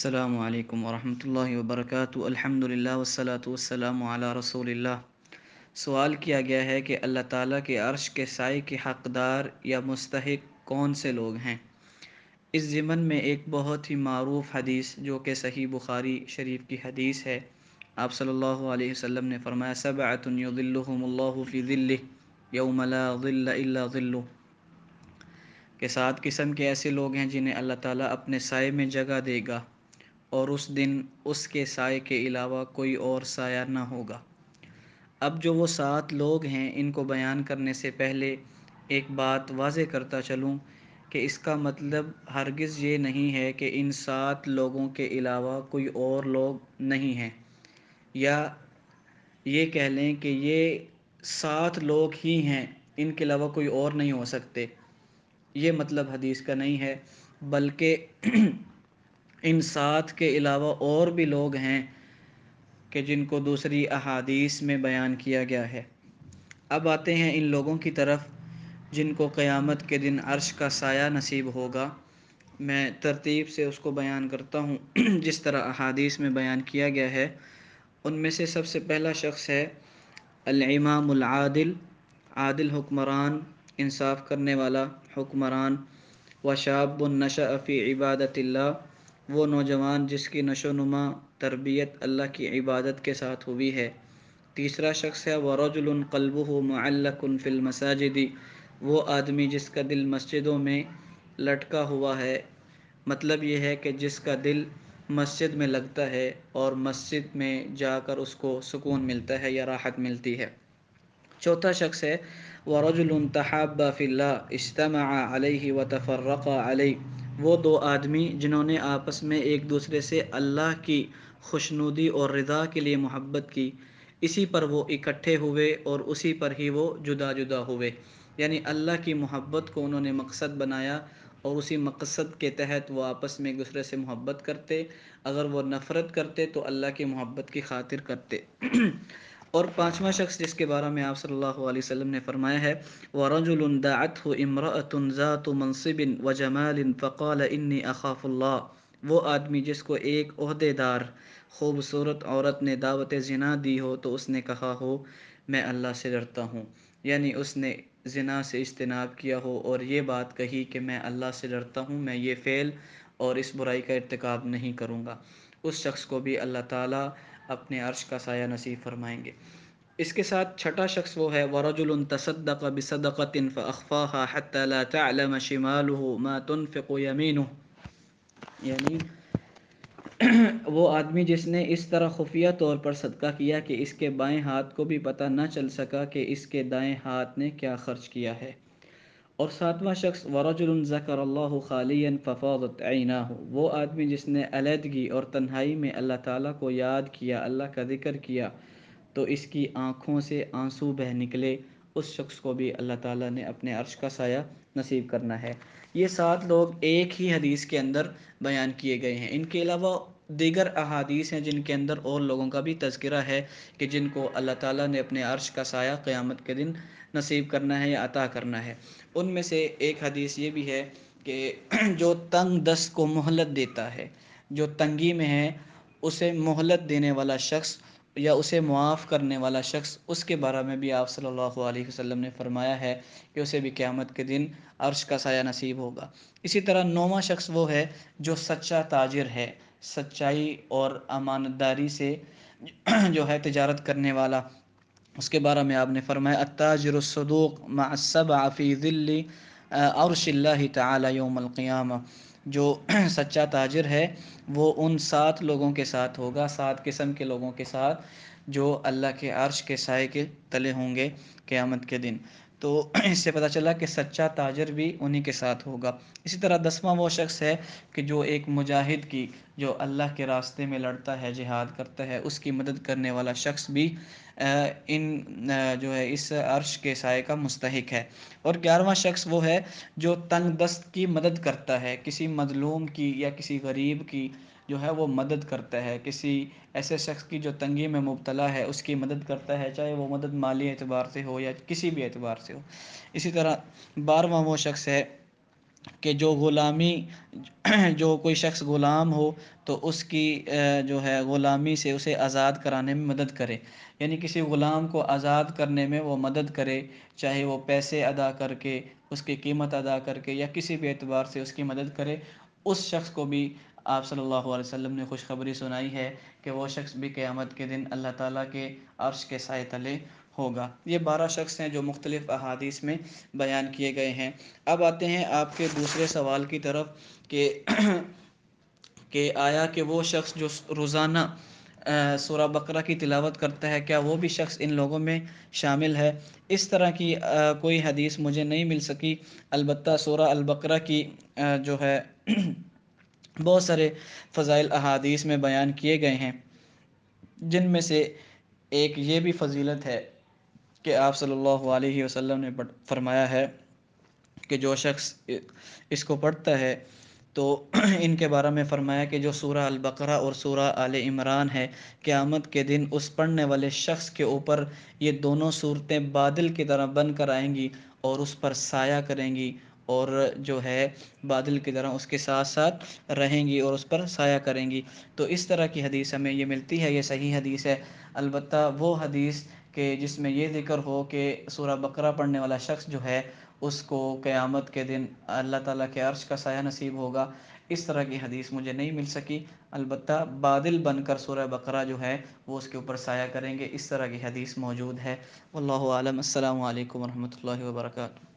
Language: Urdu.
السلام علیکم ورحمۃ اللہ وبرکاتہ الحمد للہ وسلاۃ والسلام علی رسول اللہ سوال کیا گیا ہے کہ اللہ تعالیٰ کے عرش کے سائے کے حقدار یا مستحق کون سے لوگ ہیں اس ضمن میں ایک بہت ہی معروف حدیث جو کہ صحیح بخاری شریف کی حدیث ہے آپ صلی اللہ علیہ وسلم نے فرمایا سب اللہ فی یوم لا ظل الا کہ سات قسم کے ایسے لوگ ہیں جنہیں اللہ تعالیٰ اپنے سائے میں جگہ دے گا اور اس دن اس کے سائے کے علاوہ کوئی اور سایہ نہ ہوگا اب جو وہ سات لوگ ہیں ان کو بیان کرنے سے پہلے ایک بات واضح کرتا چلوں کہ اس کا مطلب ہرگز یہ نہیں ہے کہ ان سات لوگوں کے علاوہ کوئی اور لوگ نہیں ہیں یا یہ کہہ لیں کہ یہ سات لوگ ہی ہیں ان کے علاوہ کوئی اور نہیں ہو سکتے یہ مطلب حدیث کا نہیں ہے بلکہ ان ساتھ کے علاوہ اور بھی لوگ ہیں کہ جن کو دوسری احادیث میں بیان کیا گیا ہے اب آتے ہیں ان لوگوں کی طرف جن کو قیامت کے دن عرش کا سایہ نصیب ہوگا میں ترتیب سے اس کو بیان کرتا ہوں جس طرح احادیث میں بیان کیا گیا ہے ان میں سے سب سے پہلا شخص ہے الامام العادل عادل حکمران انصاف کرنے والا حکمران وشاب النشا فی عبادت اللہ وہ نوجوان جس کی نشو نما تربیت اللہ کی عبادت کے ساتھ ہوئی ہے تیسرا شخص ہے ورجل قلبه معلق فی المساجد وہ آدمی جس کا دل مسجدوں میں لٹکا ہوا ہے مطلب یہ ہے کہ جس کا دل مسجد میں لگتا ہے اور مسجد میں جا کر اس کو سکون ملتا ہے یا راحت ملتی ہے چوتھا شخص ہے ورج فی اللہ اجتمع علیہ وتفرق علیہ وہ دو آدمی جنہوں نے آپس میں ایک دوسرے سے اللہ کی خوشنودی اور رضا کے لیے محبت کی اسی پر وہ اکٹھے ہوئے اور اسی پر ہی وہ جدا جدا ہوئے یعنی اللہ کی محبت کو انہوں نے مقصد بنایا اور اسی مقصد کے تحت وہ آپس میں ایک دوسرے سے محبت کرتے اگر وہ نفرت کرتے تو اللہ کی محبت کی خاطر کرتے اور پانچواں شخص جس کے بارے میں آپ صلی اللہ علیہ وسلم نے فرمایا ہے وَرَجُلٌ دَعَتْهُ اِمْرَأَةٌ ذَاتُ مَنصِبٍ منصب فَقَالَ إِنِّي فقال اللَّهِ اللہ وہ آدمی جس کو ایک عہدے دار خوبصورت عورت نے دعوت زنا دی ہو تو اس نے کہا ہو میں اللہ سے ڈرتا ہوں یعنی اس نے زنا سے اجتناب کیا ہو اور یہ بات کہی کہ میں اللہ سے ڈرتا ہوں میں یہ فعل اور اس برائی کا ارتکاب نہیں کروں گا اس شخص کو بھی اللہ تعالیٰ اپنے عرش کا سایہ نصیب فرمائیں گے اس کے ساتھ چھٹا شخص وہ ہے یعنی وہ آدمی جس نے اس طرح خفیہ طور پر صدقہ کیا کہ اس کے بائیں ہاتھ کو بھی پتہ نہ چل سکا کہ اس کے دائیں ہاتھ نے کیا خرچ کیا ہے اور ساتواں شخص ورجل ذکر اللہ خالیا ففاضت عیناہ وہ آدمی جس نے علیحدگی اور تنہائی میں اللہ تعالیٰ کو یاد کیا اللہ کا ذکر کیا تو اس کی آنکھوں سے آنسو بہ نکلے اس شخص کو بھی اللہ تعالیٰ نے اپنے عرش کا سایہ نصیب کرنا ہے یہ سات لوگ ایک ہی حدیث کے اندر بیان کیے گئے ہیں ان کے علاوہ دیگر احادیث ہیں جن کے اندر اور لوگوں کا بھی تذکرہ ہے کہ جن کو اللہ تعالیٰ نے اپنے عرش کا سایہ قیامت کے دن نصیب کرنا ہے یا عطا کرنا ہے ان میں سے ایک حدیث یہ بھی ہے کہ جو تنگ دس کو محلت دیتا ہے جو تنگی میں ہے اسے مہلت دینے والا شخص یا اسے معاف کرنے والا شخص اس کے بارے میں بھی آپ صلی اللہ علیہ وسلم نے فرمایا ہے کہ اسے بھی قیامت کے دن عرش کا سایہ نصیب ہوگا اسی طرح نوما شخص وہ ہے جو سچا تاجر ہے سچائی اور امانتداری سے جو ہے تجارت کرنے والا اس کے بارے میں آپ نے فرمایا التاجر الصدوق مع السبع فی ذل عرش اللہ تعالی یوم القیامہ جو سچا تاجر ہے وہ ان سات لوگوں کے ساتھ ہوگا سات قسم کے لوگوں کے ساتھ جو اللہ کے عرش کے سائے کے تلے ہوں گے قیامت کے دن تو اس سے پتا چلا کہ سچا تاجر بھی انہی کے ساتھ ہوگا اسی طرح دسواں وہ شخص ہے کہ جو ایک مجاہد کی جو اللہ کے راستے میں لڑتا ہے جہاد کرتا ہے اس کی مدد کرنے والا شخص بھی ان جو ہے اس عرش کے سائے کا مستحق ہے اور گیارہواں شخص وہ ہے جو تنگ دست کی مدد کرتا ہے کسی مظلوم کی یا کسی غریب کی جو ہے وہ مدد کرتا ہے کسی ایسے شخص کی جو تنگی میں مبتلا ہے اس کی مدد کرتا ہے چاہے وہ مدد مالی اعتبار سے ہو یا کسی بھی اعتبار سے ہو اسی طرح بارواں وہ شخص ہے کہ جو غلامی جو کوئی شخص غلام ہو تو اس کی جو ہے غلامی سے اسے آزاد کرانے میں مدد کرے یعنی کسی غلام کو آزاد کرنے میں وہ مدد کرے چاہے وہ پیسے ادا کر کے اس کی قیمت ادا کر کے یا کسی بھی اعتبار سے اس کی مدد کرے اس شخص کو بھی آپ صلی اللہ علیہ وسلم نے خوشخبری سنائی ہے کہ وہ شخص بھی قیامت کے دن اللہ تعالیٰ کے عرش کے سائے تلے ہوگا یہ بارہ شخص ہیں جو مختلف احادیث میں بیان کیے گئے ہیں اب آتے ہیں آپ کے دوسرے سوال کی طرف کہ کہ آیا کہ وہ شخص جو روزانہ سورہ بقرہ کی تلاوت کرتا ہے کیا وہ بھی شخص ان لوگوں میں شامل ہے اس طرح کی کوئی حدیث مجھے نہیں مل سکی البتہ سورہ البقرہ کی جو ہے بہت سارے فضائل احادیث میں بیان کیے گئے ہیں جن میں سے ایک یہ بھی فضیلت ہے کہ آپ صلی اللہ علیہ وسلم نے فرمایا ہے کہ جو شخص اس کو پڑھتا ہے تو ان کے بارے میں فرمایا کہ جو سورہ البقرہ اور سورہ آل عمران ہے قیامت کے دن اس پڑھنے والے شخص کے اوپر یہ دونوں صورتیں بادل کی طرح بن کر آئیں گی اور اس پر سایہ کریں گی اور جو ہے بادل کی طرح اس کے ساتھ ساتھ رہیں گی اور اس پر سایہ کریں گی تو اس طرح کی حدیث ہمیں یہ ملتی ہے یہ صحیح حدیث ہے البتہ وہ حدیث کہ جس میں یہ ذکر ہو کہ سورہ بقرہ پڑھنے والا شخص جو ہے اس کو قیامت کے دن اللہ تعالیٰ کے عرش کا سایہ نصیب ہوگا اس طرح کی حدیث مجھے نہیں مل سکی البتہ بادل بن کر سورہ بقرہ جو ہے وہ اس کے اوپر سایہ کریں گے اس طرح کی حدیث موجود ہے اللہ عالم السلام علیکم ورحمۃ اللہ وبرکاتہ